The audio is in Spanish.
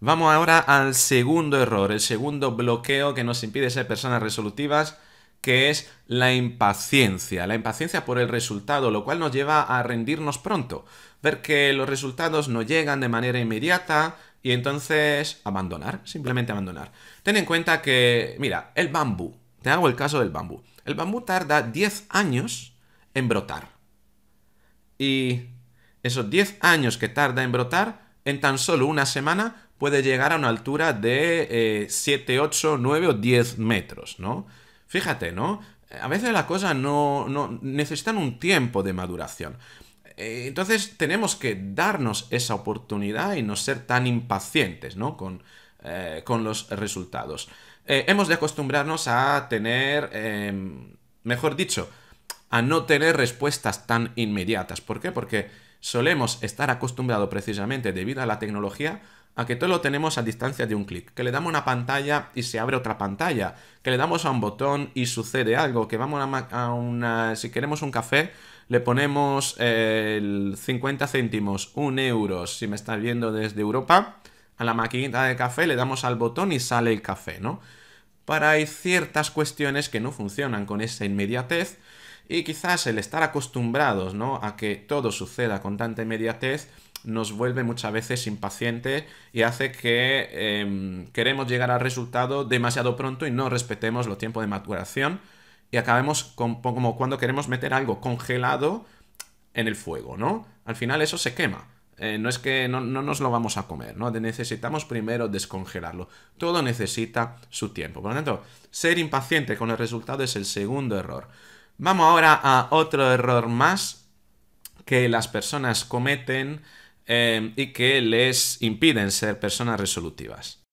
Vamos ahora al segundo error, el segundo bloqueo que nos impide ser personas resolutivas, que es la impaciencia, la impaciencia por el resultado, lo cual nos lleva a rendirnos pronto, ver que los resultados no llegan de manera inmediata y entonces abandonar, simplemente abandonar. Ten en cuenta que, mira, el bambú, te hago el caso del bambú, el bambú tarda 10 años en brotar. Y esos 10 años que tarda en brotar, en tan solo una semana puede llegar a una altura de 7, 8, 9 o 10 metros, ¿no? Fíjate, ¿no? A veces las cosas no, necesitan un tiempo de maduración. Eh, entonces tenemos que darnos esa oportunidad y no ser tan impacientes ¿no? con, eh, los resultados. Eh, hemos de acostumbrarnos a tener, em, mejor dicho, a no tener respuestas tan inmediatas. ¿Por qué? Porque solemos estar acostumbrados precisamente debido a la tecnología a que todo lo tenemos a distancia de un clic, que le damos una pantalla y se abre otra pantalla, que le damos a un botón y sucede algo, que vamos a, una, si queremos un café, le ponemos eh, el 50 céntimos, un euro, si me estás viendo desde Europa, a la maquinita de café le damos al botón y sale el café, ¿no? Para hay ciertas cuestiones que no funcionan con esa inmediatez y quizás el estar acostumbrados, ¿no? A que todo suceda con tanta inmediatez, nos vuelve muchas veces impaciente y hace que em, queremos llegar al resultado demasiado pronto y no respetemos los tiempos de maturación y acabemos como cuando queremos meter algo congelado en el fuego, ¿no? Al final eso se quema. Eh, no es que no, no, nos lo vamos a comer, ¿no? Necesitamos primero descongelarlo. Todo necesita su tiempo. Por lo tanto, ser impaciente con el resultado es el segundo error. Vamos ahora a otro error más que las personas cometen Em, y que les impiden ser personas resolutivas.